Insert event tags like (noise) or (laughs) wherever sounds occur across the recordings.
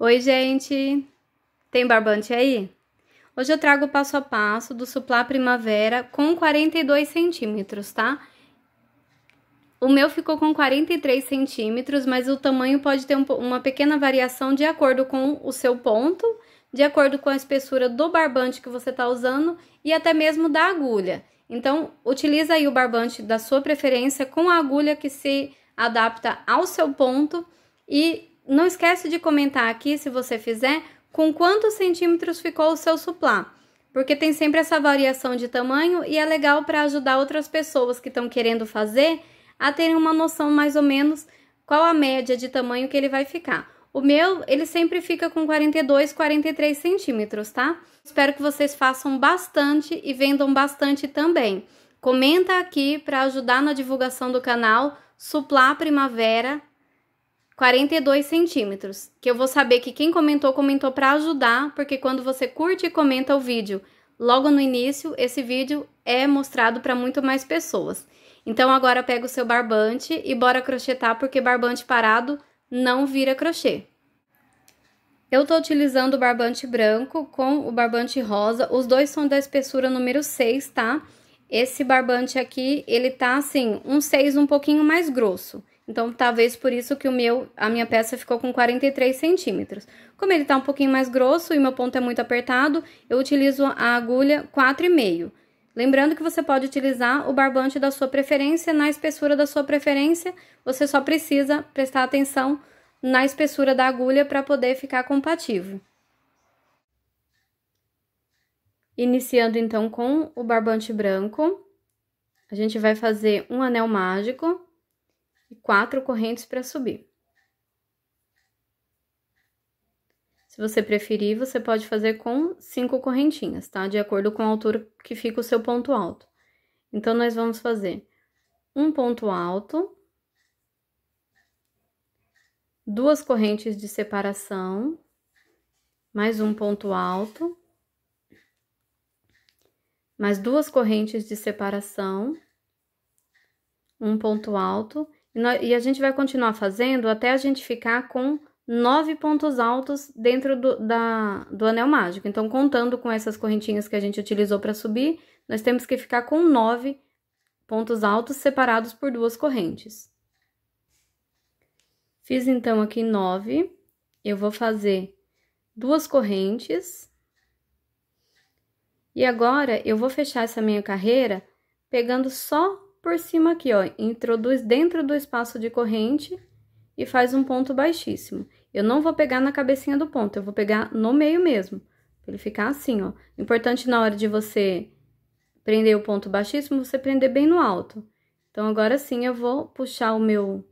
Oi, gente! Tem barbante aí? Hoje eu trago o passo a passo do suplá primavera com 42 centímetros, tá? O meu ficou com 43 centímetros, mas o tamanho pode ter um, uma pequena variação de acordo com o seu ponto, de acordo com a espessura do barbante que você tá usando e até mesmo da agulha. Então, utiliza aí o barbante da sua preferência com a agulha que se adapta ao seu ponto e não esquece de comentar aqui, se você fizer, com quantos centímetros ficou o seu suplá. Porque tem sempre essa variação de tamanho e é legal para ajudar outras pessoas que estão querendo fazer a terem uma noção mais ou menos qual a média de tamanho que ele vai ficar. O meu, ele sempre fica com 42, 43 centímetros, tá? Espero que vocês façam bastante e vendam bastante também. Comenta aqui para ajudar na divulgação do canal Suplá Primavera 42 centímetros, que eu vou saber que quem comentou, comentou para ajudar, porque quando você curte e comenta o vídeo logo no início, esse vídeo é mostrado para muito mais pessoas. Então agora pega o seu barbante e bora crochetar, porque barbante parado não vira crochê. Eu tô utilizando o barbante branco com o barbante rosa, os dois são da espessura número 6, tá? Esse barbante aqui, ele tá assim, um 6 um pouquinho mais grosso. Então, talvez por isso que o meu, a minha peça ficou com 43 centímetros. Como ele está um pouquinho mais grosso e meu ponto é muito apertado, eu utilizo a agulha 4,5. Lembrando que você pode utilizar o barbante da sua preferência, na espessura da sua preferência, você só precisa prestar atenção na espessura da agulha para poder ficar compatível. Iniciando então com o barbante branco, a gente vai fazer um anel mágico quatro correntes para subir. Se você preferir, você pode fazer com cinco correntinhas, tá? De acordo com a altura que fica o seu ponto alto. Então, nós vamos fazer um ponto alto, duas correntes de separação, mais um ponto alto, mais duas correntes de separação, um ponto alto e a gente vai continuar fazendo até a gente ficar com nove pontos altos dentro do, da, do anel mágico. Então, contando com essas correntinhas que a gente utilizou para subir, nós temos que ficar com nove pontos altos separados por duas correntes. Fiz, então, aqui nove. Eu vou fazer duas correntes. E agora, eu vou fechar essa minha carreira pegando só por cima aqui, ó, introduz dentro do espaço de corrente e faz um ponto baixíssimo. Eu não vou pegar na cabecinha do ponto, eu vou pegar no meio mesmo, pra ele ficar assim, ó. Importante na hora de você prender o ponto baixíssimo, você prender bem no alto. Então, agora sim, eu vou puxar o meu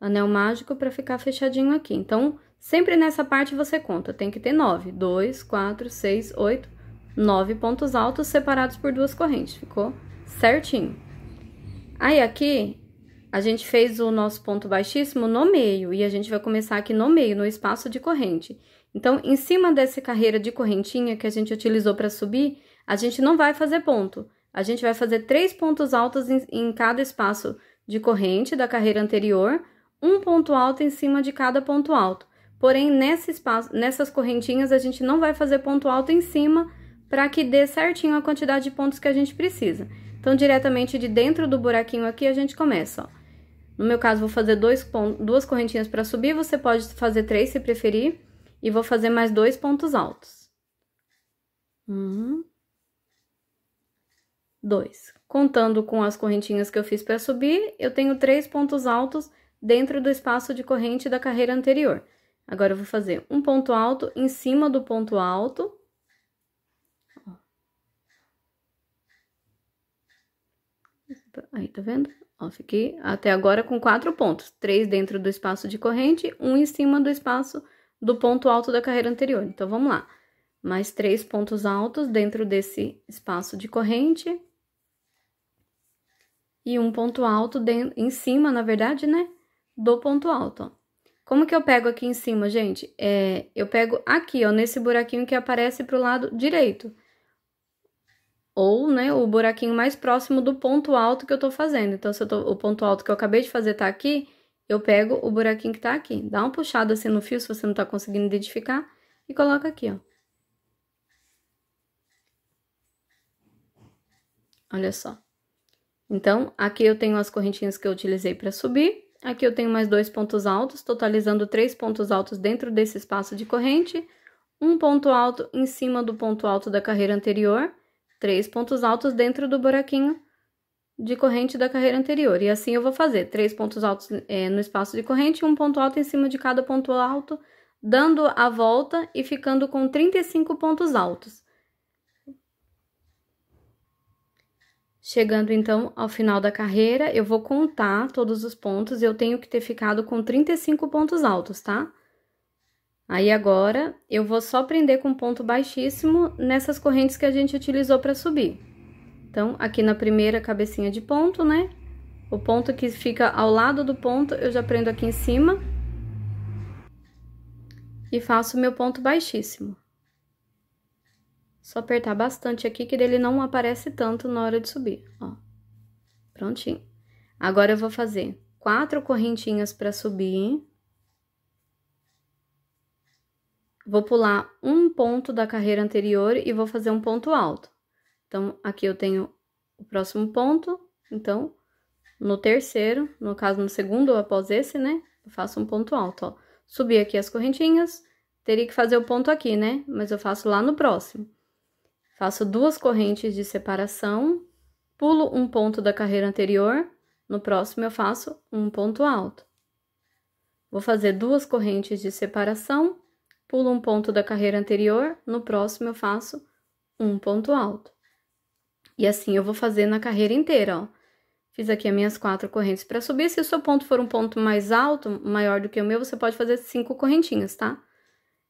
anel mágico para ficar fechadinho aqui. Então, sempre nessa parte você conta, tem que ter nove. Dois, quatro, seis, oito, nove pontos altos separados por duas correntes. Ficou certinho. Aí, aqui, a gente fez o nosso ponto baixíssimo no meio, e a gente vai começar aqui no meio, no espaço de corrente. Então, em cima dessa carreira de correntinha que a gente utilizou para subir, a gente não vai fazer ponto. A gente vai fazer três pontos altos em, em cada espaço de corrente da carreira anterior, um ponto alto em cima de cada ponto alto. Porém, nesse espaço, nessas correntinhas, a gente não vai fazer ponto alto em cima para que dê certinho a quantidade de pontos que a gente precisa. Então, diretamente de dentro do buraquinho aqui, a gente começa, ó. No meu caso, vou fazer dois duas correntinhas para subir, você pode fazer três se preferir. E vou fazer mais dois pontos altos. Um. Dois. Contando com as correntinhas que eu fiz para subir, eu tenho três pontos altos dentro do espaço de corrente da carreira anterior. Agora, eu vou fazer um ponto alto em cima do ponto alto Aí, tá vendo? Ó, fiquei até agora com quatro pontos. Três dentro do espaço de corrente, um em cima do espaço do ponto alto da carreira anterior. Então, vamos lá. Mais três pontos altos dentro desse espaço de corrente. E um ponto alto em cima, na verdade, né? Do ponto alto, ó. Como que eu pego aqui em cima, gente? É, eu pego aqui, ó, nesse buraquinho que aparece pro lado direito ou né, o buraquinho mais próximo do ponto alto que eu tô fazendo. Então, se tô, o ponto alto que eu acabei de fazer tá aqui, eu pego o buraquinho que tá aqui. Dá uma puxada assim no fio, se você não tá conseguindo identificar, e coloca aqui, ó. Olha só. Então, aqui eu tenho as correntinhas que eu utilizei para subir. Aqui eu tenho mais dois pontos altos, totalizando três pontos altos dentro desse espaço de corrente. Um ponto alto em cima do ponto alto da carreira anterior três pontos altos dentro do buraquinho de corrente da carreira anterior. E assim eu vou fazer três pontos altos é, no espaço de corrente, um ponto alto em cima de cada ponto alto, dando a volta e ficando com 35 pontos altos. Chegando então ao final da carreira, eu vou contar todos os pontos, eu tenho que ter ficado com 35 pontos altos, tá? Aí agora eu vou só prender com ponto baixíssimo nessas correntes que a gente utilizou para subir. Então, aqui na primeira cabecinha de ponto, né? O ponto que fica ao lado do ponto, eu já prendo aqui em cima. E faço meu ponto baixíssimo. Só apertar bastante aqui, que ele não aparece tanto na hora de subir, ó. Prontinho. Agora, eu vou fazer quatro correntinhas para subir, vou pular um ponto da carreira anterior e vou fazer um ponto alto. Então, aqui eu tenho o próximo ponto, então, no terceiro, no caso, no segundo após esse, né, eu faço um ponto alto, ó. Subi aqui as correntinhas, teria que fazer o ponto aqui, né, mas eu faço lá no próximo. Faço duas correntes de separação, pulo um ponto da carreira anterior, no próximo eu faço um ponto alto. Vou fazer duas correntes de separação, pulo um ponto da carreira anterior, no próximo eu faço um ponto alto. E assim eu vou fazer na carreira inteira, ó. Fiz aqui as minhas quatro correntes para subir. Se o seu ponto for um ponto mais alto, maior do que o meu, você pode fazer cinco correntinhas, tá?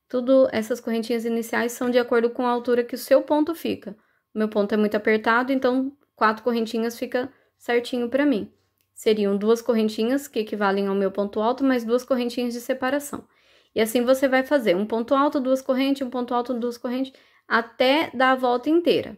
Tudo essas correntinhas iniciais são de acordo com a altura que o seu ponto fica. O meu ponto é muito apertado, então quatro correntinhas fica certinho para mim. Seriam duas correntinhas que equivalem ao meu ponto alto, mais duas correntinhas de separação. E assim você vai fazer um ponto alto, duas correntes, um ponto alto, duas correntes, até dar a volta inteira.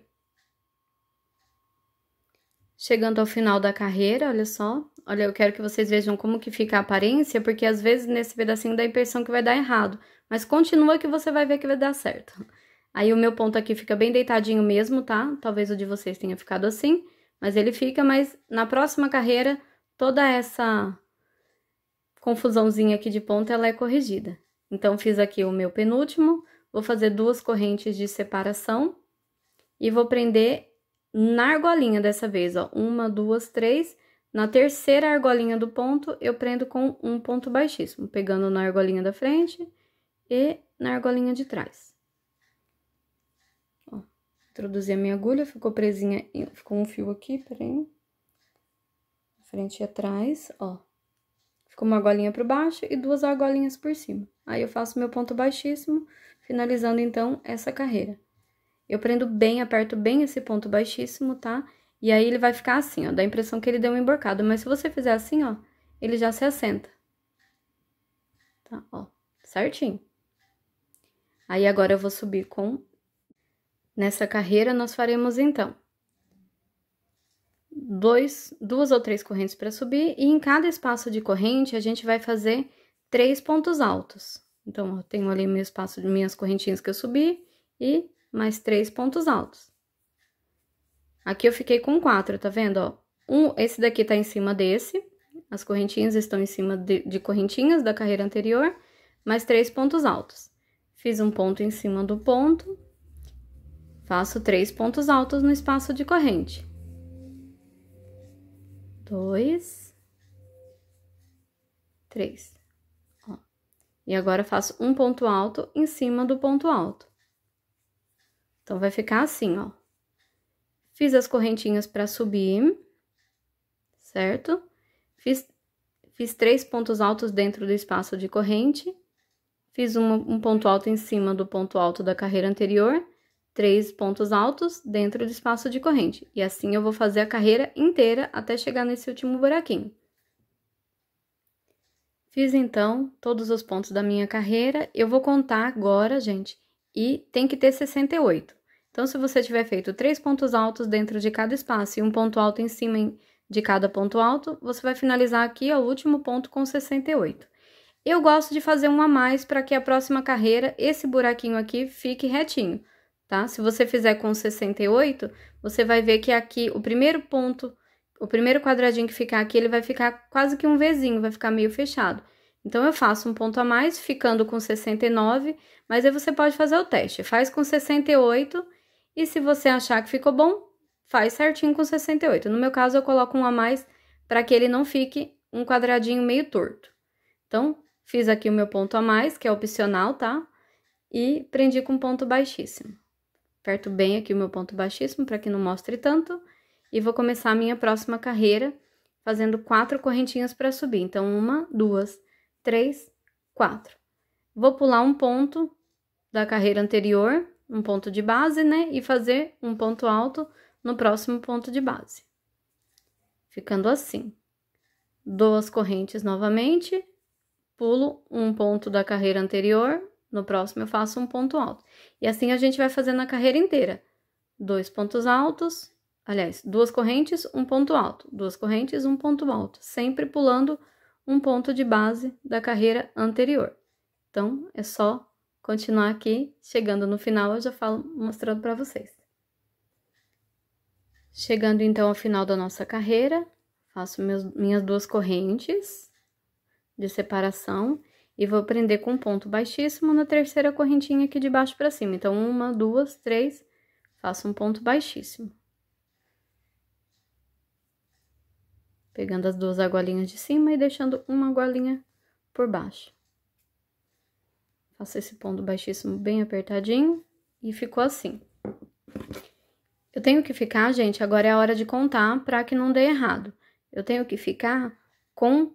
Chegando ao final da carreira, olha só. Olha, eu quero que vocês vejam como que fica a aparência, porque às vezes nesse pedacinho dá a impressão que vai dar errado. Mas continua que você vai ver que vai dar certo. Aí o meu ponto aqui fica bem deitadinho mesmo, tá? Talvez o de vocês tenha ficado assim, mas ele fica, mas na próxima carreira, toda essa confusãozinha aqui de ponta, ela é corrigida. Então, fiz aqui o meu penúltimo, vou fazer duas correntes de separação e vou prender na argolinha dessa vez, ó, uma, duas, três. Na terceira argolinha do ponto, eu prendo com um ponto baixíssimo, pegando na argolinha da frente e na argolinha de trás. Ó, introduzi a minha agulha, ficou presinha, ficou um fio aqui, peraí. Frente e atrás, ó. Ficou uma argolinha por baixo e duas argolinhas por cima. Aí eu faço meu ponto baixíssimo, finalizando então essa carreira. Eu prendo bem, aperto bem esse ponto baixíssimo, tá? E aí ele vai ficar assim, ó, dá a impressão que ele deu um emborcado. Mas se você fizer assim, ó, ele já se assenta. Tá, ó, certinho. Aí agora eu vou subir com... Nessa carreira nós faremos então dois, duas ou três correntes para subir, e em cada espaço de corrente a gente vai fazer três pontos altos. Então, eu tenho ali meu espaço de minhas correntinhas que eu subi e mais três pontos altos. Aqui eu fiquei com quatro, tá vendo? Ó, um, esse daqui tá em cima desse, as correntinhas estão em cima de, de correntinhas da carreira anterior, mais três pontos altos. Fiz um ponto em cima do ponto, faço três pontos altos no espaço de corrente dois, três. Ó. E agora faço um ponto alto em cima do ponto alto. Então, vai ficar assim, ó. Fiz as correntinhas para subir, certo? Fiz, fiz três pontos altos dentro do espaço de corrente, fiz um, um ponto alto em cima do ponto alto da carreira anterior três pontos altos dentro do espaço de corrente. E assim eu vou fazer a carreira inteira até chegar nesse último buraquinho. Fiz então todos os pontos da minha carreira. Eu vou contar agora, gente, e tem que ter 68. Então, se você tiver feito três pontos altos dentro de cada espaço e um ponto alto em cima de cada ponto alto, você vai finalizar aqui o último ponto com 68. Eu gosto de fazer um a mais para que a próxima carreira, esse buraquinho aqui, fique retinho tá? Se você fizer com 68, você vai ver que aqui o primeiro ponto, o primeiro quadradinho que ficar aqui, ele vai ficar quase que um Vzinho, vai ficar meio fechado. Então, eu faço um ponto a mais, ficando com 69, mas aí você pode fazer o teste. Faz com 68 e se você achar que ficou bom, faz certinho com 68. No meu caso, eu coloco um a mais para que ele não fique um quadradinho meio torto. Então, fiz aqui o meu ponto a mais, que é opcional, tá? E prendi com ponto baixíssimo. Aperto bem aqui o meu ponto baixíssimo para que não mostre tanto. E vou começar a minha próxima carreira fazendo quatro correntinhas para subir. Então, uma, duas, três, quatro. Vou pular um ponto da carreira anterior, um ponto de base, né? E fazer um ponto alto no próximo ponto de base. Ficando assim. Duas correntes novamente, pulo um ponto da carreira anterior, no próximo eu faço um ponto alto. E assim a gente vai fazendo a carreira inteira. Dois pontos altos, aliás, duas correntes, um ponto alto. Duas correntes, um ponto alto. Sempre pulando um ponto de base da carreira anterior. Então, é só continuar aqui. Chegando no final, eu já falo mostrando para vocês. Chegando então ao final da nossa carreira, faço meus, minhas duas correntes de separação e vou prender com um ponto baixíssimo na terceira correntinha aqui de baixo para cima. Então, uma, duas, três, faço um ponto baixíssimo. Pegando as duas argolinhas de cima e deixando uma argolinha por baixo. Faço esse ponto baixíssimo bem apertadinho e ficou assim. Eu tenho que ficar, gente, agora é a hora de contar para que não dê errado. Eu tenho que ficar com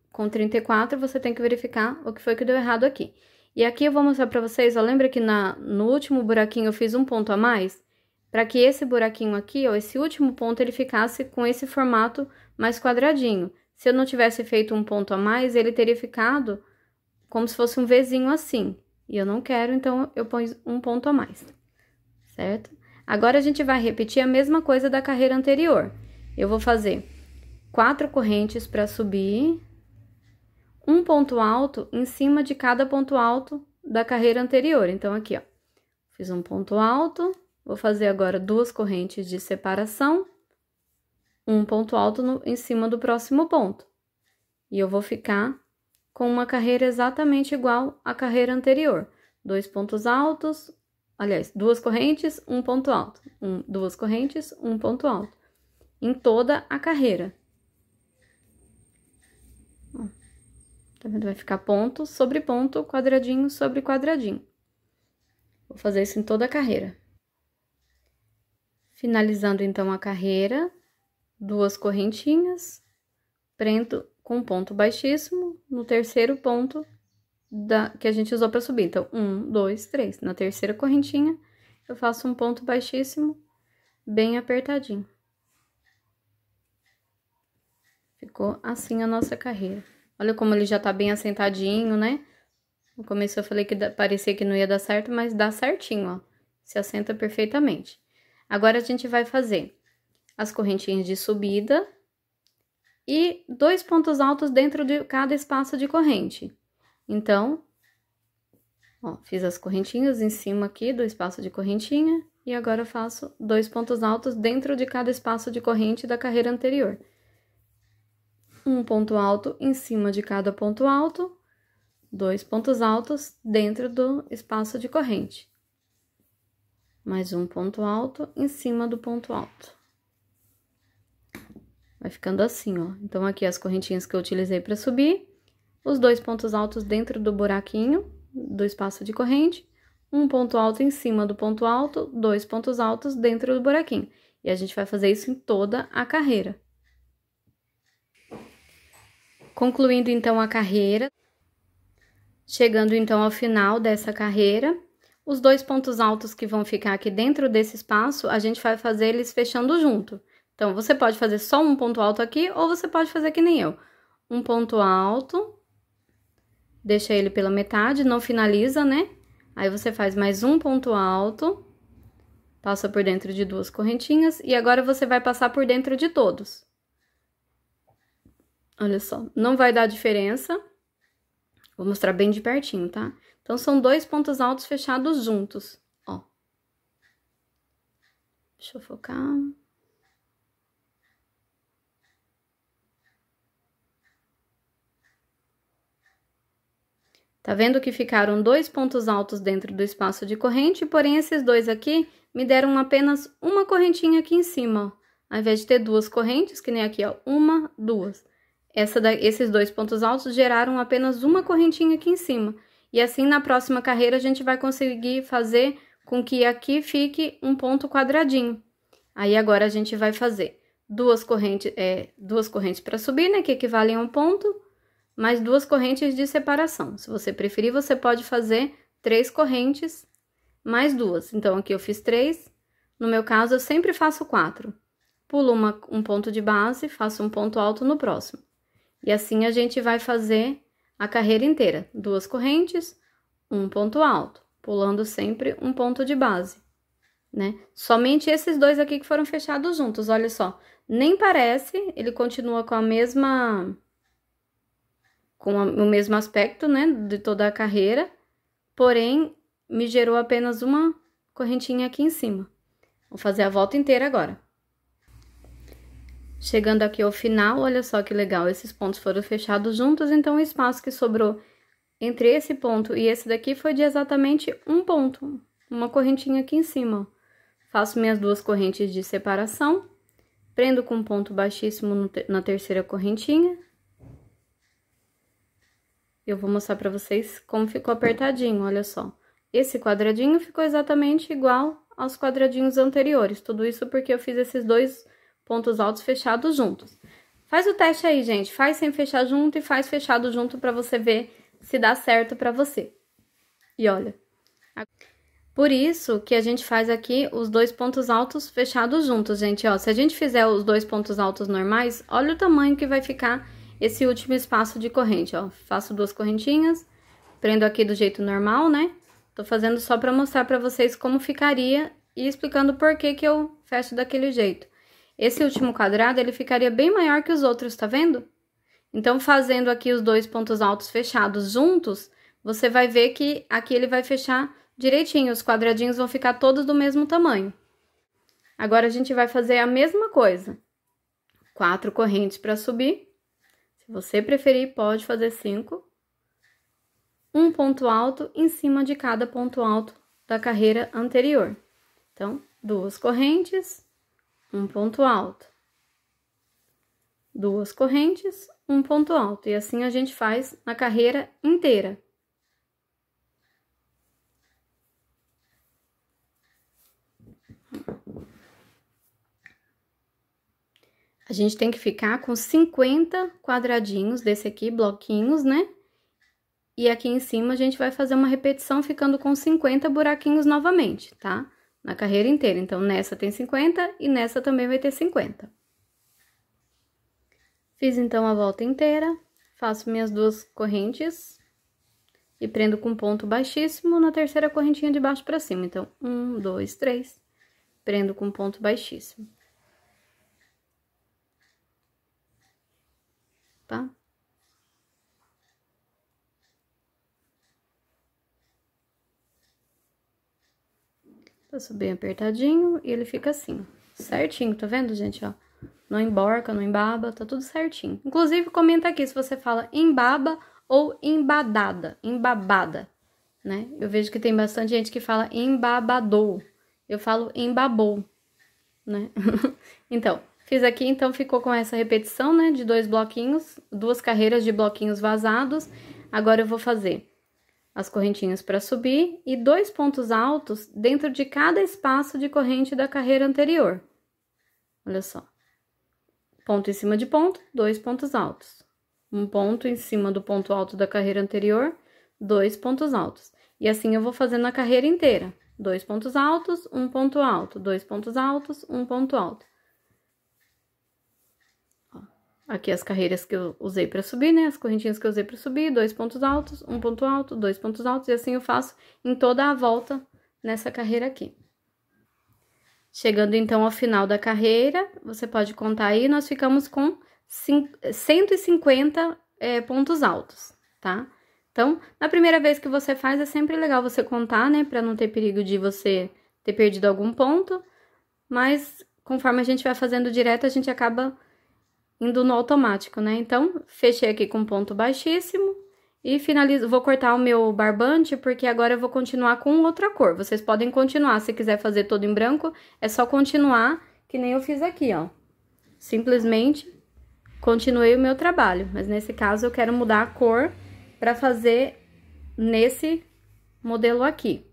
com 34, você tem que verificar o que foi que deu errado aqui. E aqui eu vou mostrar para vocês, ó, lembra que na, no último buraquinho eu fiz um ponto a mais? Para que esse buraquinho aqui, ó, esse último ponto, ele ficasse com esse formato mais quadradinho. Se eu não tivesse feito um ponto a mais, ele teria ficado como se fosse um Vzinho assim. E eu não quero, então eu ponho um ponto a mais, certo? Agora, a gente vai repetir a mesma coisa da carreira anterior. Eu vou fazer quatro correntes para subir, um ponto alto em cima de cada ponto alto da carreira anterior. Então, aqui, ó, fiz um ponto alto, vou fazer agora duas correntes de separação, um ponto alto no, em cima do próximo ponto. E eu vou ficar com uma carreira exatamente igual à carreira anterior. Dois pontos altos, aliás, duas correntes, um ponto alto. Um, duas correntes, um ponto alto. Em toda a carreira. Tá vendo? Vai ficar ponto sobre ponto, quadradinho sobre quadradinho. Vou fazer isso em toda a carreira. Finalizando então a carreira, duas correntinhas, prendo com ponto baixíssimo no terceiro ponto da, que a gente usou para subir. Então, um, dois, três. Na terceira correntinha, eu faço um ponto baixíssimo, bem apertadinho. Ficou assim a nossa carreira. Olha como ele já tá bem assentadinho, né? No começo eu falei que parecia que não ia dar certo, mas dá certinho, ó. Se assenta perfeitamente. Agora a gente vai fazer as correntinhas de subida e dois pontos altos dentro de cada espaço de corrente. Então, ó, fiz as correntinhas em cima aqui do espaço de correntinha e agora eu faço dois pontos altos dentro de cada espaço de corrente da carreira anterior um ponto alto em cima de cada ponto alto, dois pontos altos dentro do espaço de corrente, mais um ponto alto em cima do ponto alto. Vai ficando assim, ó. Então, aqui as correntinhas que eu utilizei para subir, os dois pontos altos dentro do buraquinho do espaço de corrente, um ponto alto em cima do ponto alto, dois pontos altos dentro do buraquinho. E a gente vai fazer isso em toda a carreira concluindo então a carreira. Chegando então ao final dessa carreira, os dois pontos altos que vão ficar aqui dentro desse espaço, a gente vai fazer eles fechando junto. Então, você pode fazer só um ponto alto aqui, ou você pode fazer que nem eu. Um ponto alto, deixa ele pela metade, não finaliza, né? Aí, você faz mais um ponto alto, passa por dentro de duas correntinhas, e agora você vai passar por dentro de todos. Olha só, não vai dar diferença. Vou mostrar bem de pertinho, tá? Então, são dois pontos altos fechados juntos, ó. Deixa eu focar. Tá vendo que ficaram dois pontos altos dentro do espaço de corrente, porém esses dois aqui me deram apenas uma correntinha aqui em cima, ó. Ao invés de ter duas correntes, que nem aqui, ó, uma, duas da, esses dois pontos altos geraram apenas uma correntinha aqui em cima. E assim, na próxima carreira, a gente vai conseguir fazer com que aqui fique um ponto quadradinho. Aí, agora, a gente vai fazer duas correntes, é, duas correntes para subir, né, que equivalem a um ponto, mais duas correntes de separação. Se você preferir, você pode fazer três correntes mais duas. Então, aqui eu fiz três, no meu caso, eu sempre faço quatro. Pulo uma, um ponto de base, faço um ponto alto no próximo e assim a gente vai fazer a carreira inteira, duas correntes, um ponto alto, pulando sempre um ponto de base, né? Somente esses dois aqui que foram fechados juntos, olha só. Nem parece, ele continua com a mesma com a, o mesmo aspecto, né, de toda a carreira, porém me gerou apenas uma correntinha aqui em cima. Vou fazer a volta inteira agora. Chegando aqui ao final, olha só que legal, esses pontos foram fechados juntos, então o espaço que sobrou entre esse ponto e esse daqui foi de exatamente um ponto, uma correntinha aqui em cima. Faço minhas duas correntes de separação, prendo com um ponto baixíssimo na terceira correntinha. Eu vou mostrar pra vocês como ficou apertadinho, olha só. Esse quadradinho ficou exatamente igual aos quadradinhos anteriores, tudo isso porque eu fiz esses dois pontos altos fechados juntos. Faz o teste aí, gente. Faz sem fechar junto e faz fechado junto para você ver se dá certo para você. E olha. Por isso que a gente faz aqui os dois pontos altos fechados juntos, gente. Ó, se a gente fizer os dois pontos altos normais, olha o tamanho que vai ficar esse último espaço de corrente, ó. Faço duas correntinhas, prendo aqui do jeito normal, né? Tô fazendo só para mostrar para vocês como ficaria e explicando por que que eu fecho daquele jeito. Esse último quadrado, ele ficaria bem maior que os outros, tá vendo? Então, fazendo aqui os dois pontos altos fechados juntos, você vai ver que aqui ele vai fechar direitinho, os quadradinhos vão ficar todos do mesmo tamanho. Agora, a gente vai fazer a mesma coisa. Quatro correntes para subir. Se você preferir, pode fazer cinco. Um ponto alto em cima de cada ponto alto da carreira anterior. Então, duas correntes um ponto alto. Duas correntes, um ponto alto. E assim a gente faz na carreira inteira. A gente tem que ficar com 50 quadradinhos desse aqui, bloquinhos, né? E aqui em cima a gente vai fazer uma repetição ficando com 50 buraquinhos novamente, tá? Tá? na carreira inteira. Então, nessa tem 50 e nessa também vai ter 50. Fiz então a volta inteira, faço minhas duas correntes e prendo com ponto baixíssimo na terceira correntinha de baixo para cima. Então, um, dois, três, prendo com ponto baixíssimo. Tá? passo bem apertadinho e ele fica assim, certinho, tá vendo, gente, ó? Não emborca, não embaba, tá tudo certinho. Inclusive, comenta aqui se você fala embaba ou embadada, embabada, né? Eu vejo que tem bastante gente que fala embabadou, eu falo embabou, né? (laughs) então, Fiz aqui, então ficou com essa repetição, né, de dois bloquinhos, duas carreiras de bloquinhos vazados. Agora eu vou fazer as correntinhas para subir e dois pontos altos dentro de cada espaço de corrente da carreira anterior. Olha só. Ponto em cima de ponto, dois pontos altos. Um ponto em cima do ponto alto da carreira anterior, dois pontos altos. E assim eu vou fazendo a carreira inteira. Dois pontos altos, um ponto alto, dois pontos altos, um ponto alto aqui as carreiras que eu usei para subir, né? As correntinhas que eu usei para subir, dois pontos altos, um ponto alto, dois pontos altos, e assim eu faço em toda a volta nessa carreira aqui. Chegando então ao final da carreira, você pode contar aí, nós ficamos com 150 é, pontos altos, tá? Então, na primeira vez que você faz, é sempre legal você contar, né? Pra não ter perigo de você ter perdido algum ponto. Mas, conforme a gente vai fazendo direto, a gente acaba indo no automático, né? Então, fechei aqui com ponto baixíssimo e finalizo, vou cortar o meu barbante, porque agora eu vou continuar com outra cor. Vocês podem continuar, se quiser fazer todo em branco, é só continuar, que nem eu fiz aqui, ó. Simplesmente continuei o meu trabalho, mas nesse caso eu quero mudar a cor para fazer nesse modelo aqui.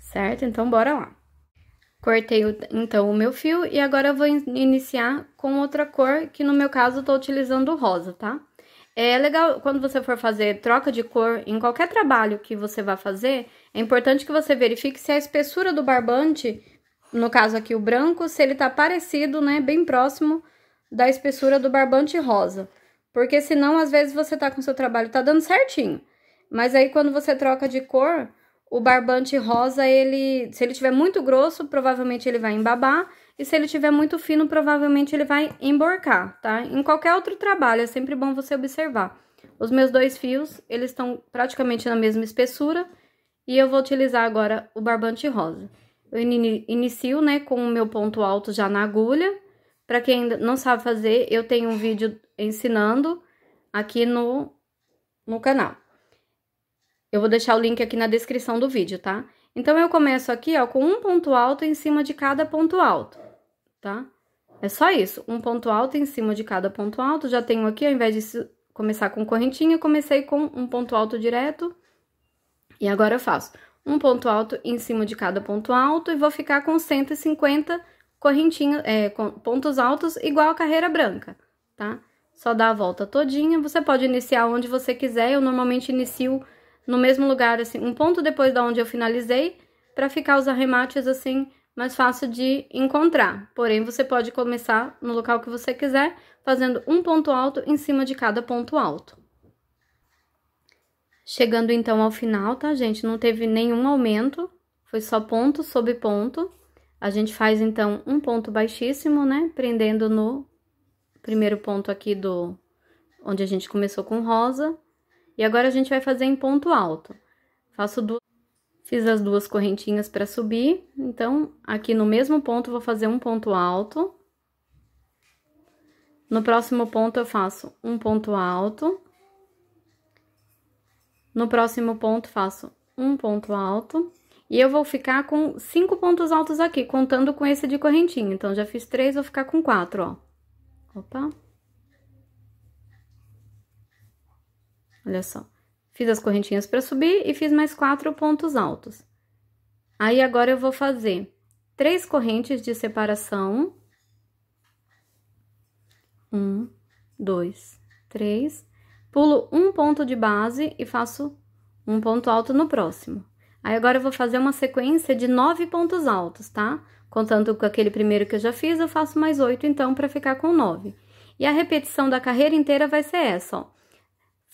Certo? Então, bora lá. Cortei então o meu fio e agora eu vou iniciar com outra cor, que no meu caso eu tô utilizando o rosa, tá? É legal, quando você for fazer troca de cor, em qualquer trabalho que você vá fazer, é importante que você verifique se a espessura do barbante, no caso aqui o branco, se ele tá parecido, né, bem próximo da espessura do barbante rosa. Porque senão, às vezes, você tá com o seu trabalho, tá dando certinho. Mas aí, quando você troca de cor, o barbante rosa, ele, se ele tiver muito grosso, provavelmente ele vai embabar, e se ele tiver muito fino, provavelmente ele vai emborcar, tá? Em qualquer outro trabalho, é sempre bom você observar. Os meus dois fios, eles estão praticamente na mesma espessura, e eu vou utilizar agora o barbante rosa. Eu in inicio, né, com o meu ponto alto já na agulha. Para quem ainda não sabe fazer, eu tenho um vídeo ensinando aqui no, no canal. Eu vou deixar o link aqui na descrição do vídeo, tá? Então, eu começo aqui, ó, com um ponto alto em cima de cada ponto alto, tá? É só isso, um ponto alto em cima de cada ponto alto. Já tenho aqui, ao invés de começar com correntinha, comecei com um ponto alto direto. E agora eu faço um ponto alto em cima de cada ponto alto e vou ficar com 150 correntinhas, é, pontos altos igual a carreira branca, tá? Só dá a volta todinha, você pode iniciar onde você quiser, eu normalmente inicio no mesmo lugar, assim, um ponto depois da onde eu finalizei, para ficar os arremates, assim, mais fácil de encontrar. Porém, você pode começar no local que você quiser, fazendo um ponto alto em cima de cada ponto alto. Chegando então ao final, tá, gente? Não teve nenhum aumento, foi só ponto sobre ponto. A gente faz então um ponto baixíssimo, né? Prendendo no primeiro ponto aqui do onde a gente começou com rosa, e agora a gente vai fazer em ponto alto. Faço duas, fiz as duas correntinhas para subir, então aqui no mesmo ponto vou fazer um ponto alto. No próximo ponto eu faço um ponto alto. No próximo ponto faço um ponto alto. E eu vou ficar com cinco pontos altos aqui, contando com esse de correntinha. Então, já fiz três, vou ficar com quatro, ó. Opa! Olha só. Fiz as correntinhas para subir e fiz mais quatro pontos altos. Aí agora eu vou fazer três correntes de separação. Um, dois, três. Pulo um ponto de base e faço um ponto alto no próximo. Aí agora eu vou fazer uma sequência de nove pontos altos, tá? Contando com aquele primeiro que eu já fiz, eu faço mais oito então para ficar com nove. E a repetição da carreira inteira vai ser essa, ó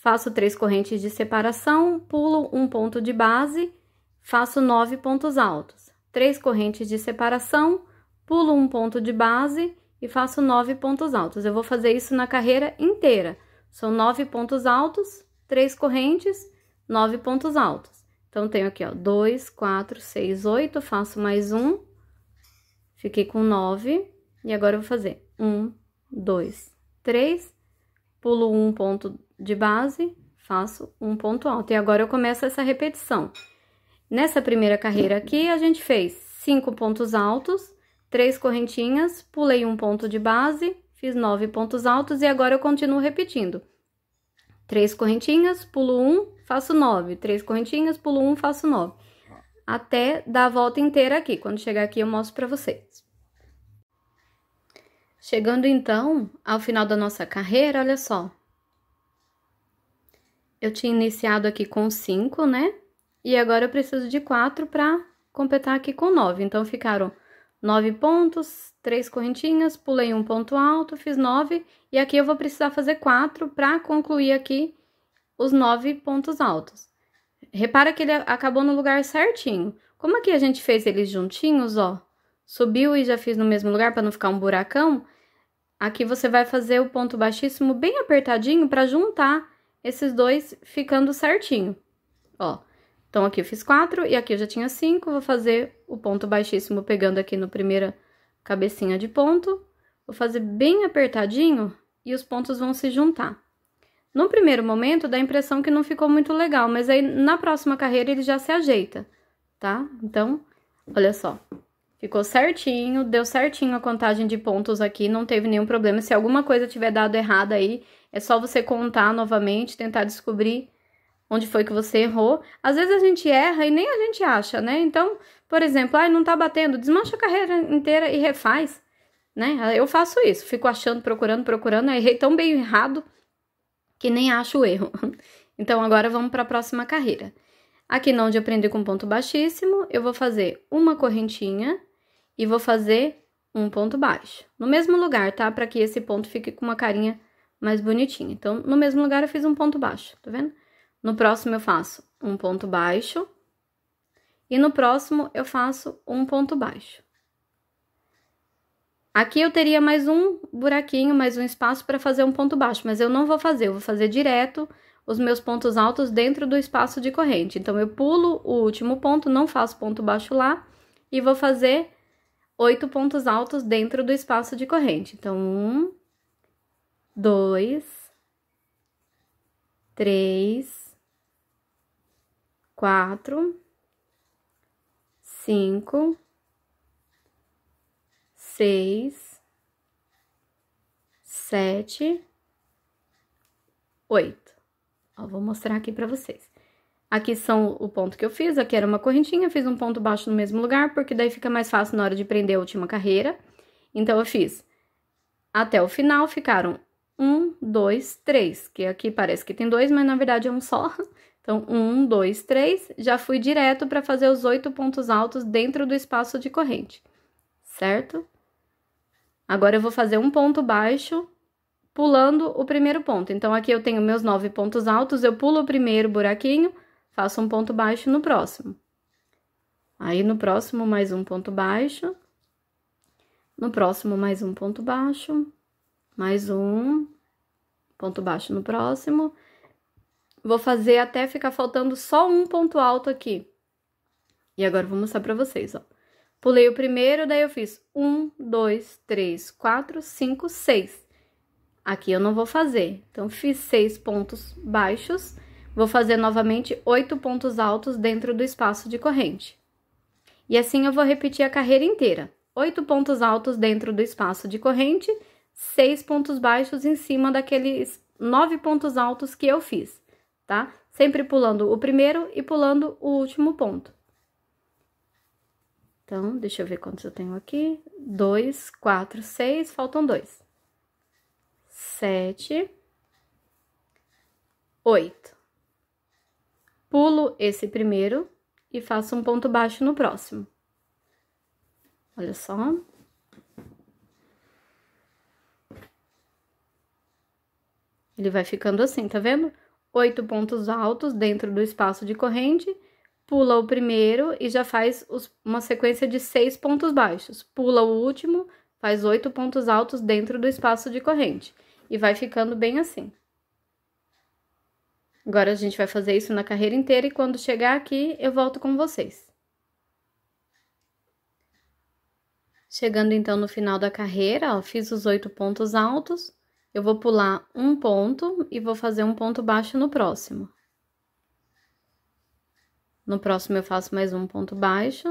faço três correntes de separação, pulo um ponto de base, faço nove pontos altos. Três correntes de separação, pulo um ponto de base e faço nove pontos altos. Eu vou fazer isso na carreira inteira. São nove pontos altos, três correntes, nove pontos altos. Então, tenho aqui, ó, dois, quatro, seis, oito, faço mais um, fiquei com nove, e agora eu vou fazer um, dois, três, pulo um ponto de base, faço um ponto alto. E agora eu começo essa repetição. Nessa primeira carreira aqui, a gente fez cinco pontos altos, três correntinhas, pulei um ponto de base, fiz nove pontos altos e agora eu continuo repetindo. Três correntinhas, pulo um, faço nove. Três correntinhas, pulo um, faço nove. Até dar a volta inteira aqui. Quando chegar aqui, eu mostro para vocês. Chegando então ao final da nossa carreira, olha só, eu tinha iniciado aqui com 5, né? E agora eu preciso de 4 para completar aqui com 9. Então, ficaram 9 pontos, 3 correntinhas, pulei um ponto alto, fiz 9. E aqui eu vou precisar fazer 4 para concluir aqui os 9 pontos altos. Repara que ele acabou no lugar certinho. Como aqui a gente fez eles juntinhos, ó, subiu e já fiz no mesmo lugar para não ficar um buracão, aqui você vai fazer o ponto baixíssimo bem apertadinho para juntar esses dois ficando certinho, ó. Então, aqui eu fiz quatro e aqui eu já tinha cinco, vou fazer o ponto baixíssimo pegando aqui no primeira cabecinha de ponto, vou fazer bem apertadinho e os pontos vão se juntar. No primeiro momento, dá a impressão que não ficou muito legal, mas aí na próxima carreira ele já se ajeita, tá? Então, olha só, ficou certinho, deu certinho a contagem de pontos aqui, não teve nenhum problema. Se alguma coisa tiver dado errado aí, é só você contar novamente, tentar descobrir onde foi que você errou. Às vezes a gente erra e nem a gente acha, né? Então, por exemplo, ah, não tá batendo, desmancha a carreira inteira e refaz, né? Eu faço isso, fico achando, procurando, procurando, errei tão bem errado que nem acho o erro. (laughs) Então, agora vamos para a próxima carreira. Aqui na onde aprender com ponto baixíssimo, eu vou fazer uma correntinha e vou fazer um ponto baixo. No mesmo lugar, tá? Para que esse ponto fique com uma carinha mais bonitinho. Então, no mesmo lugar eu fiz um ponto baixo, tá vendo? No próximo eu faço um ponto baixo. E no próximo eu faço um ponto baixo. Aqui eu teria mais um buraquinho, mais um espaço para fazer um ponto baixo, mas eu não vou fazer, eu vou fazer direto os meus pontos altos dentro do espaço de corrente. Então, eu pulo o último ponto, não faço ponto baixo lá e vou fazer oito pontos altos dentro do espaço de corrente. Então, um, dois, três, quatro, cinco, seis, sete, oito. Ó, vou mostrar aqui para vocês. Aqui são o ponto que eu fiz, aqui era uma correntinha, fiz um ponto baixo no mesmo lugar, porque daí fica mais fácil na hora de prender a última carreira. Então, eu fiz até o final, ficaram um, dois, três, que aqui parece que tem dois, mas na verdade é um só. Então, um, dois, três, já fui direto para fazer os oito pontos altos dentro do espaço de corrente, certo? Agora eu vou fazer um ponto baixo pulando o primeiro ponto. Então, aqui eu tenho meus nove pontos altos, eu pulo o primeiro buraquinho, faço um ponto baixo no próximo. Aí, no próximo, mais um ponto baixo. No próximo, mais um ponto baixo mais um, ponto baixo no próximo. Vou fazer até ficar faltando só um ponto alto aqui. E agora vou mostrar pra vocês, ó. Pulei o primeiro, daí eu fiz um, dois, três, quatro, cinco, seis. Aqui eu não vou fazer. Então, fiz seis pontos baixos. Vou fazer novamente oito pontos altos dentro do espaço de corrente. E assim eu vou repetir a carreira inteira. Oito pontos altos dentro do espaço de corrente seis pontos baixos em cima daqueles nove pontos altos que eu fiz, tá? Sempre pulando o primeiro e pulando o último ponto. Então, deixa eu ver quantos eu tenho aqui. Dois, quatro, seis, faltam dois. Sete. Oito. Pulo esse primeiro e faço um ponto baixo no próximo. Olha só. Ele vai ficando assim, tá vendo? Oito pontos altos dentro do espaço de corrente, pula o primeiro e já faz os, uma sequência de seis pontos baixos. Pula o último, faz oito pontos altos dentro do espaço de corrente. E vai ficando bem assim. Agora a gente vai fazer isso na carreira inteira e quando chegar aqui eu volto com vocês. Chegando então no final da carreira, ó, fiz os oito pontos altos, eu vou pular um ponto e vou fazer um ponto baixo no próximo. No próximo, eu faço mais um ponto baixo.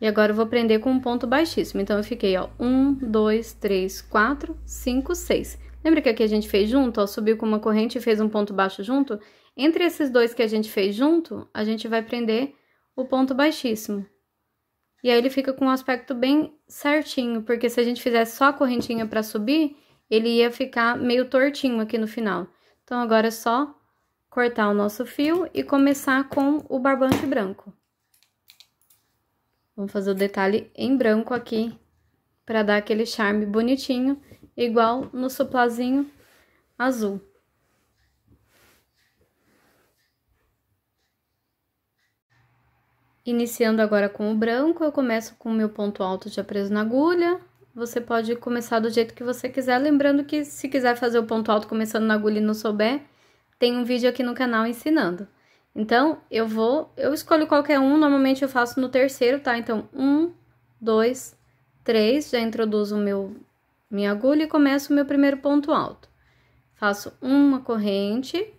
E agora, eu vou prender com um ponto baixíssimo. Então, eu fiquei, ó, um, dois, três, quatro, cinco, seis. Lembra que aqui a gente fez junto, ó, subiu com uma corrente e fez um ponto baixo junto? Entre esses dois que a gente fez junto, a gente vai prender o ponto baixíssimo. E aí ele fica com um aspecto bem certinho, porque se a gente fizesse só a correntinha para subir, ele ia ficar meio tortinho aqui no final. Então, agora é só cortar o nosso fio e começar com o barbante branco. Vamos fazer o detalhe em branco aqui, para dar aquele charme bonitinho, igual no suplazinho azul. Iniciando agora com o branco, eu começo com o meu ponto alto já preso na agulha. Você pode começar do jeito que você quiser, lembrando que se quiser fazer o ponto alto começando na agulha e não souber, tem um vídeo aqui no canal ensinando. Então, eu vou, eu escolho qualquer um, normalmente eu faço no terceiro, tá? Então, um, dois, três, já introduzo o meu, minha agulha e começo o meu primeiro ponto alto. Faço uma corrente,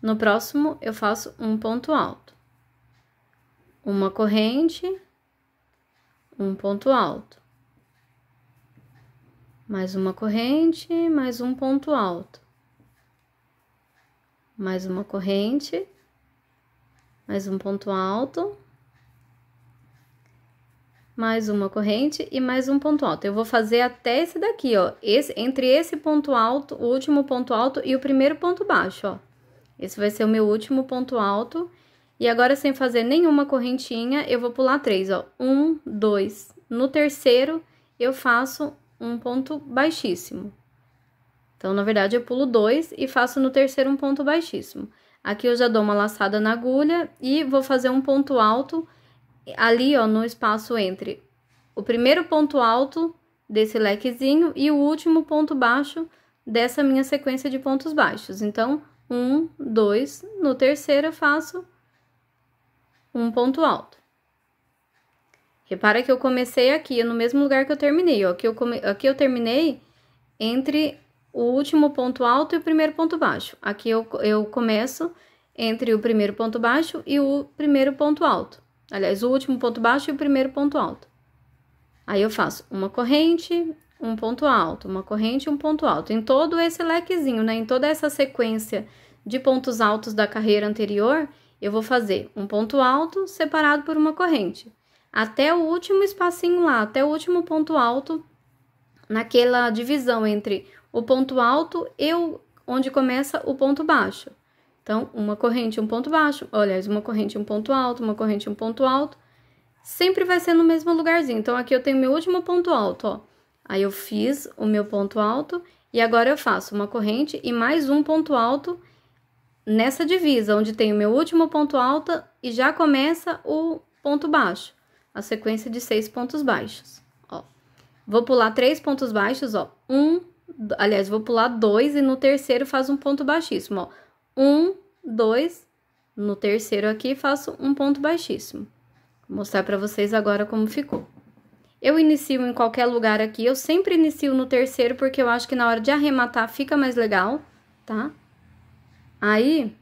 no próximo eu faço um ponto alto uma corrente, um ponto alto. Mais uma corrente, mais um ponto alto. Mais uma corrente, mais um ponto alto. Mais uma corrente e mais um ponto alto. Eu vou fazer até esse daqui, ó. Esse, entre esse ponto alto, o último ponto alto e o primeiro ponto baixo, ó. Esse vai ser o meu último ponto alto e agora, sem fazer nenhuma correntinha, eu vou pular três, ó. Um, dois. No terceiro, eu faço um ponto baixíssimo. Então, na verdade, eu pulo dois e faço no terceiro um ponto baixíssimo. Aqui eu já dou uma laçada na agulha e vou fazer um ponto alto ali, ó, no espaço entre o primeiro ponto alto desse lequezinho e o último ponto baixo dessa minha sequência de pontos baixos. Então, um, dois, no terceiro eu faço um ponto alto. Repara que eu comecei aqui, no mesmo lugar que eu terminei. Ó, aqui, eu come... aqui eu terminei entre o último ponto alto e o primeiro ponto baixo. Aqui eu, eu começo entre o primeiro ponto baixo e o primeiro ponto alto. Aliás, o último ponto baixo e o primeiro ponto alto. Aí eu faço uma corrente, um ponto alto, uma corrente, um ponto alto. Em todo esse lequezinho, né? Em toda essa sequência de pontos altos da carreira anterior, eu vou fazer um ponto alto separado por uma corrente, até o último espacinho lá, até o último ponto alto, naquela divisão entre o ponto alto e o, onde começa o ponto baixo. Então, uma corrente, um ponto baixo, aliás, uma corrente, um ponto alto, uma corrente, um ponto alto, sempre vai ser no mesmo lugarzinho. Então, aqui eu tenho meu último ponto alto, ó. Aí eu fiz o meu ponto alto e agora eu faço uma corrente e mais um ponto alto nessa divisa, onde tem o meu último ponto alto e já começa o ponto baixo, a sequência de seis pontos baixos. Ó, vou pular três pontos baixos, ó, um, aliás, vou pular dois e no terceiro faço um ponto baixíssimo, ó, um, dois, no terceiro aqui faço um ponto baixíssimo. Vou mostrar para vocês agora como ficou. Eu inicio em qualquer lugar aqui, eu sempre inicio no terceiro porque eu acho que na hora de arrematar fica mais legal, tá? Aí,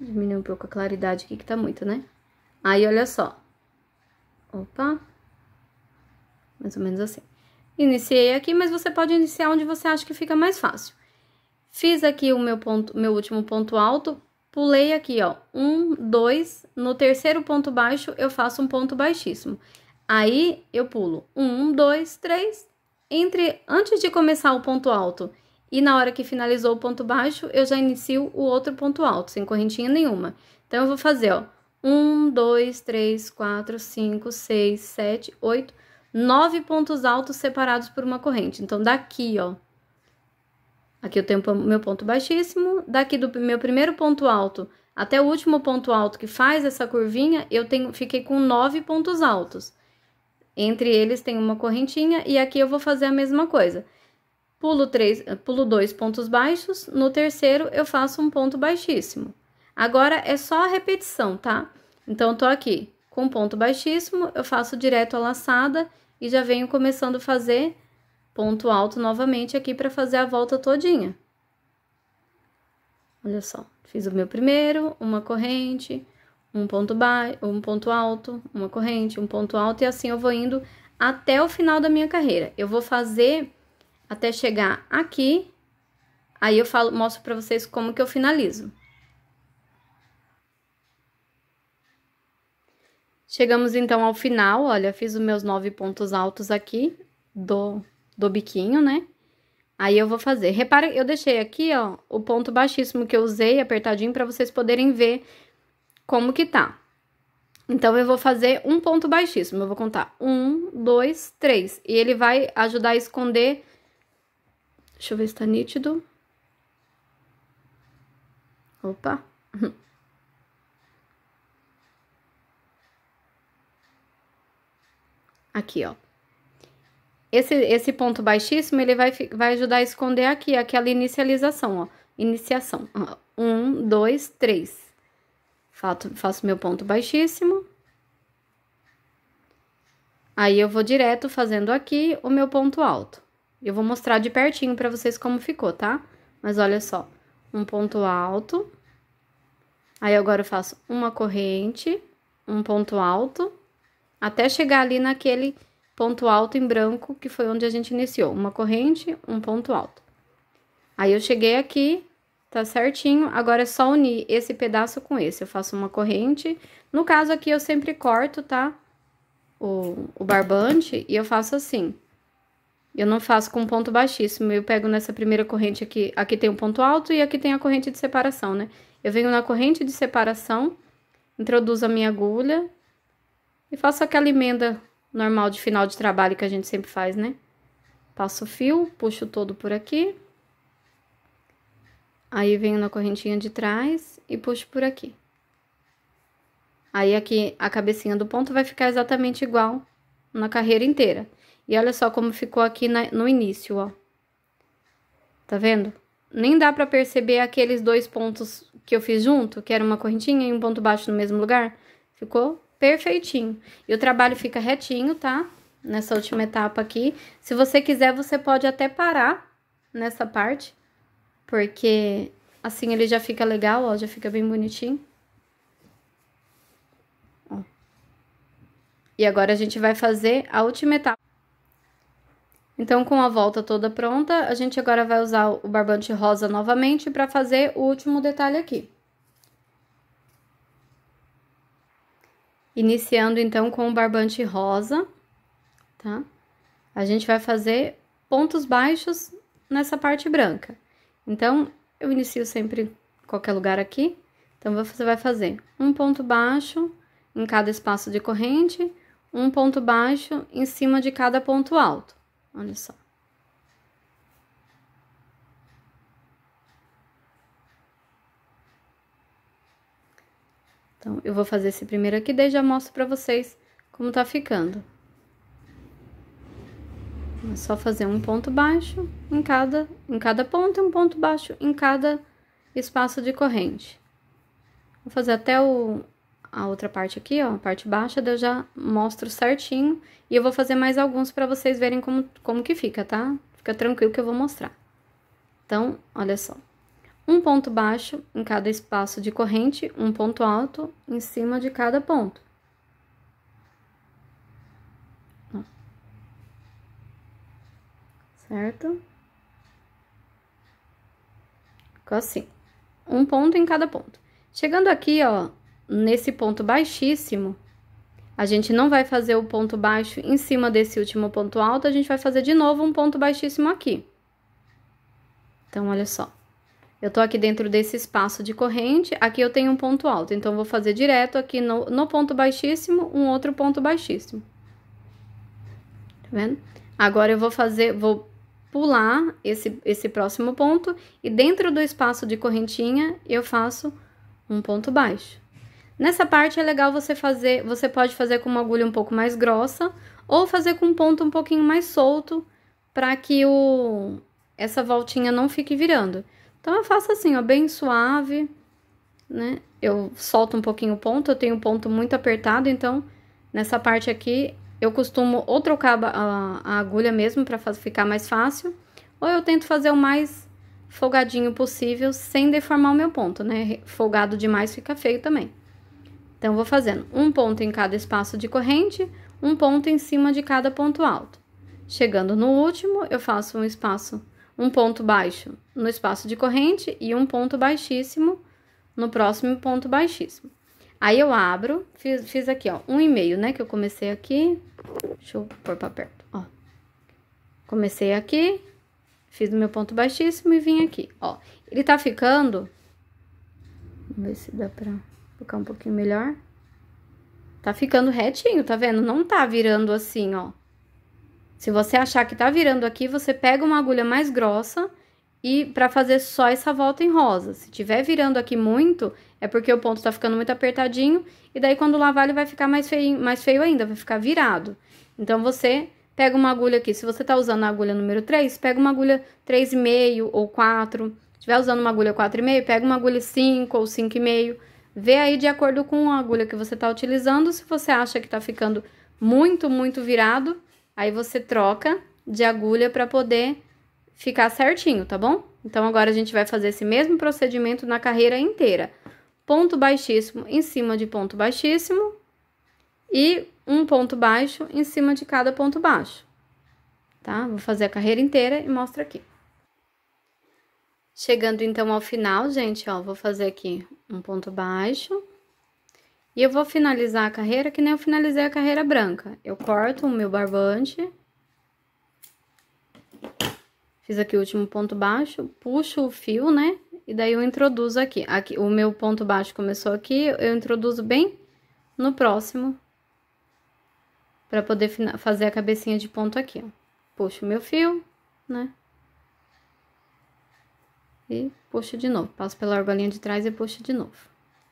diminui um pouco a claridade aqui que tá muito, né? Aí, olha só. Opa. Mais ou menos assim. Iniciei aqui, mas você pode iniciar onde você acha que fica mais fácil. Fiz aqui o meu, ponto, meu último ponto alto, pulei aqui, ó, um, dois, no terceiro ponto baixo eu faço um ponto baixíssimo. Aí, eu pulo um, dois, três, entre, antes de começar o ponto alto e na hora que finalizou o ponto baixo, eu já inicio o outro ponto alto, sem correntinha nenhuma. Então, eu vou fazer, ó, 1, 2, 3, 4, 5, 6, 7, 8, 9 pontos altos separados por uma corrente. Então, daqui, ó, aqui eu tenho meu ponto baixíssimo, daqui do meu primeiro ponto alto até o último ponto alto que faz essa curvinha, eu tenho, fiquei com 9 pontos altos. Entre eles tem uma correntinha e aqui eu vou fazer a mesma coisa. Pulo, três, eh, pulo dois pontos baixos, no terceiro eu faço um ponto baixíssimo. Agora é só a repetição, tá? Então, tô aqui com ponto baixíssimo, eu faço direto a laçada e já venho começando a fazer ponto alto novamente aqui para fazer a volta todinha. Olha só, fiz o meu primeiro, uma corrente, um ponto baixo, um ponto alto, uma corrente, um ponto alto e assim eu vou indo até o final da minha carreira. Eu vou fazer até chegar aqui. Aí eu falo, mostro para vocês como que eu finalizo. Chegamos então ao final, olha, fiz os meus nove pontos altos aqui do, do biquinho, né? Aí eu vou fazer. Repara, eu deixei aqui, ó, o ponto baixíssimo que eu usei, apertadinho, para vocês poderem ver como que tá. Então, eu vou fazer um ponto baixíssimo, eu vou contar um, dois, três. E ele vai ajudar a esconder Deixa eu ver se tá nítido. Opa! (laughs) Aqui, ó. Esse, esse ponto baixíssimo, ele vai, vai ajudar a esconder aqui, aquela inicialização, ó. Iniciação. Um, dois, três. Fato, faço meu ponto baixíssimo. Aí, eu vou direto fazendo aqui o meu ponto alto. Eu vou mostrar de pertinho para vocês como ficou, tá? Mas olha só, um ponto alto. Aí agora eu faço uma corrente, um ponto alto, até chegar ali naquele ponto alto em branco, que foi onde a gente iniciou. Uma corrente, um ponto alto. Aí eu cheguei aqui, tá certinho. Agora é só unir esse pedaço com esse. Eu faço uma corrente. No caso aqui, eu sempre corto, tá? O, o barbante, e eu faço assim. Eu não faço com ponto baixíssimo, eu pego nessa primeira corrente aqui, aqui tem um ponto alto e aqui tem a corrente de separação, né? Eu venho na corrente de separação, introduzo a minha agulha e faço aquela emenda normal de final de trabalho que a gente sempre faz, né? Passo o fio, puxo todo por aqui. Aí venho na correntinha de trás e puxo por aqui. Aí aqui a cabecinha do ponto vai ficar exatamente igual na carreira inteira. E olha só como ficou aqui na, no início, ó. Tá vendo? Nem dá pra perceber aqueles dois pontos que eu fiz junto, que era uma correntinha e um ponto baixo no mesmo lugar. Ficou perfeitinho. E o trabalho fica retinho, tá? Nessa última etapa aqui. Se você quiser, você pode até parar nessa parte, porque assim ele já fica legal, ó, já fica bem bonitinho. E agora a gente vai fazer a última etapa. Então, com a volta toda pronta, a gente agora vai usar o barbante rosa novamente para fazer o último detalhe aqui. Iniciando, então, com o barbante rosa, tá? A gente vai fazer pontos baixos nessa parte branca. Então, eu inicio sempre em qualquer lugar aqui. Então, você vai fazer um ponto baixo em cada espaço de corrente, um ponto baixo em cima de cada ponto alto. Olha só. Então, eu vou fazer esse primeiro aqui, daí já mostro pra vocês como tá ficando. É só fazer um ponto baixo em cada, em cada ponto e um ponto baixo em cada espaço de corrente. Vou fazer até o, a outra parte aqui, ó, a parte baixa, eu já mostro certinho. E eu vou fazer mais alguns para vocês verem como, como que fica, tá? Fica tranquilo que eu vou mostrar. Então, olha só. Um ponto baixo em cada espaço de corrente, um ponto alto em cima de cada ponto. Certo? Ficou assim. Um ponto em cada ponto. Chegando aqui, ó, nesse ponto baixíssimo, a gente não vai fazer o ponto baixo em cima desse último ponto alto, a gente vai fazer de novo um ponto baixíssimo aqui. Então, olha só. Eu tô aqui dentro desse espaço de corrente, aqui eu tenho um ponto alto, então vou fazer direto aqui no, no ponto baixíssimo, um outro ponto baixíssimo. Tá vendo? Agora eu vou fazer, vou pular esse, esse próximo ponto e dentro do espaço de correntinha eu faço um ponto baixo. Nessa parte é legal você fazer, você pode fazer com uma agulha um pouco mais grossa ou fazer com um ponto um pouquinho mais solto para que o essa voltinha não fique virando. Então eu faço assim, ó, bem suave, né? Eu solto um pouquinho o ponto, eu tenho um ponto muito apertado, então nessa parte aqui eu costumo ou trocar a, a agulha mesmo para ficar mais fácil, ou eu tento fazer o mais folgadinho possível sem deformar o meu ponto, né? Folgado demais fica feio também. Então, vou fazendo um ponto em cada espaço de corrente, um ponto em cima de cada ponto alto. Chegando no último, eu faço um espaço, um ponto baixo no espaço de corrente e um ponto baixíssimo no próximo ponto baixíssimo. Aí eu abro, fiz, fiz aqui, ó, um e meio, né, que eu comecei aqui. Deixa eu pôr pra perto, ó. Comecei aqui, fiz o meu ponto baixíssimo e vim aqui, ó. Ele tá ficando... Vamos ver se dá pra... Colocar um pouquinho melhor. Tá ficando retinho, tá vendo? Não tá virando assim, ó. Se você achar que tá virando aqui, você pega uma agulha mais grossa e para fazer só essa volta em rosa. Se tiver virando aqui muito, é porque o ponto tá ficando muito apertadinho e daí quando lavar ele vai ficar mais feio, mais feio ainda, vai ficar virado. Então você pega uma agulha aqui, se você tá usando a agulha número 3, pega uma agulha 3,5 ou 4. Se tiver usando uma agulha 4,5, pega uma agulha 5 ou 5,5 Vê aí de acordo com a agulha que você tá utilizando, se você acha que tá ficando muito, muito virado, aí você troca de agulha para poder ficar certinho, tá bom? Então, agora a gente vai fazer esse mesmo procedimento na carreira inteira. Ponto baixíssimo em cima de ponto baixíssimo e um ponto baixo em cima de cada ponto baixo, tá? Vou fazer a carreira inteira e mostro aqui. Chegando então ao final, gente, ó, vou fazer aqui um ponto baixo. E eu vou finalizar a carreira que nem eu finalizei a carreira branca. Eu corto o meu barbante. Fiz aqui o último ponto baixo, puxo o fio, né? E daí eu introduzo aqui. aqui o meu ponto baixo começou aqui, eu introduzo bem no próximo. Pra poder fazer a cabecinha de ponto aqui, ó. Puxo o meu fio, né? e puxo de novo. Passo pela argolinha de trás e puxo de novo,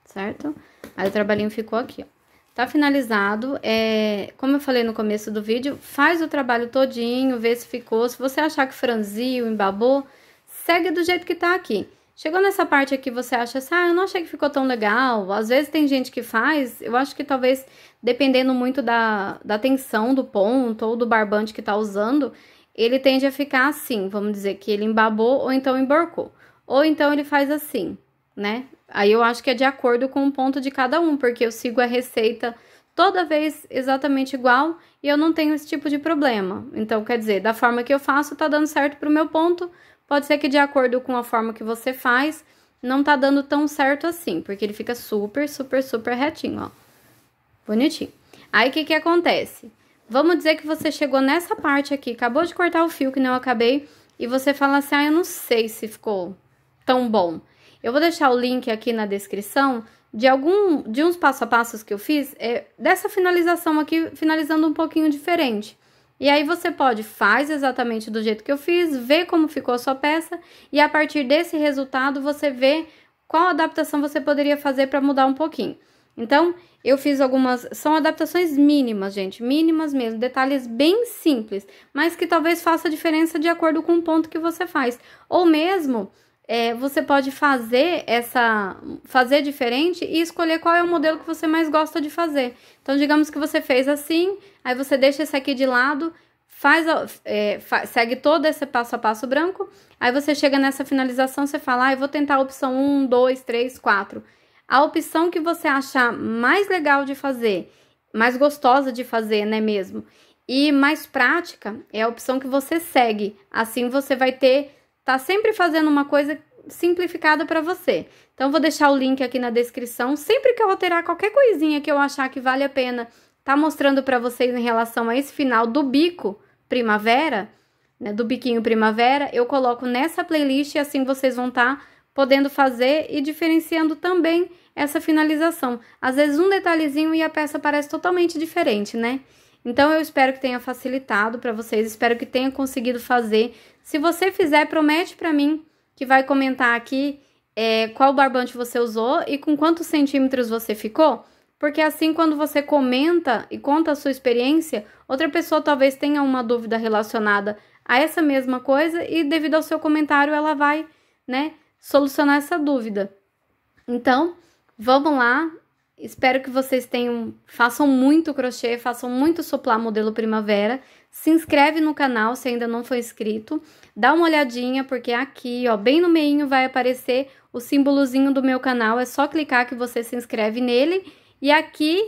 certo? Aí o trabalhinho ficou aqui, ó. Tá finalizado, é, como eu falei no começo do vídeo, faz o trabalho todinho, vê se ficou. Se você achar que franziu, embabou, segue do jeito que tá aqui. Chegou nessa parte aqui, você acha assim, ah, eu não achei que ficou tão legal. Às vezes tem gente que faz, eu acho que talvez, dependendo muito da, da tensão do ponto ou do barbante que tá usando, ele tende a ficar assim, vamos dizer que ele embabou ou então emborcou. Ou então ele faz assim, né? Aí eu acho que é de acordo com o ponto de cada um, porque eu sigo a receita toda vez exatamente igual e eu não tenho esse tipo de problema. Então, quer dizer, da forma que eu faço, tá dando certo pro meu ponto. Pode ser que de acordo com a forma que você faz, não tá dando tão certo assim, porque ele fica super, super, super retinho, ó. Bonitinho. Aí, o que que acontece? Vamos dizer que você chegou nessa parte aqui, acabou de cortar o fio que não acabei, e você fala assim, ah, eu não sei se ficou tão bom. Eu vou deixar o link aqui na descrição de algum de uns passo a passos que eu fiz é, dessa finalização aqui, finalizando um pouquinho diferente. E aí você pode faz exatamente do jeito que eu fiz, vê como ficou a sua peça e a partir desse resultado você vê qual adaptação você poderia fazer para mudar um pouquinho. Então, eu fiz algumas. São adaptações mínimas, gente. Mínimas mesmo. Detalhes bem simples, mas que talvez faça diferença de acordo com o ponto que você faz. Ou mesmo é, você pode fazer essa fazer diferente e escolher qual é o modelo que você mais gosta de fazer. Então, digamos que você fez assim, aí você deixa esse aqui de lado, faz, é, segue todo esse passo a passo branco, aí você chega nessa finalização, você fala, ah, eu vou tentar a opção 1, 2, 3, 4. A opção que você achar mais legal de fazer, mais gostosa de fazer, né mesmo? E mais prática é a opção que você segue. Assim você vai ter tá sempre fazendo uma coisa simplificada para você. Então, vou deixar o link aqui na descrição. Sempre que eu alterar qualquer coisinha que eu achar que vale a pena tá mostrando para vocês em relação a esse final do bico primavera, né, do biquinho primavera, eu coloco nessa playlist e assim vocês vão estar tá podendo fazer e diferenciando também essa finalização. Às vezes um detalhezinho e a peça parece totalmente diferente, né? Então eu espero que tenha facilitado para vocês, espero que tenha conseguido fazer. Se você fizer, promete para mim que vai comentar aqui é, qual barbante você usou e com quantos centímetros você ficou, porque assim quando você comenta e conta a sua experiência, outra pessoa talvez tenha uma dúvida relacionada a essa mesma coisa e devido ao seu comentário ela vai, né, solucionar essa dúvida. Então, vamos lá, Espero que vocês tenham, façam muito crochê, façam muito soplar modelo primavera. Se inscreve no canal se ainda não for inscrito. Dá uma olhadinha, porque aqui, ó, bem no meinho vai aparecer o símbolozinho do meu canal. É só clicar que você se inscreve nele. E aqui,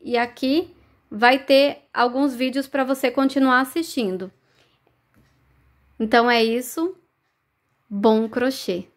e aqui, vai ter alguns vídeos para você continuar assistindo. Então, é isso. Bom crochê!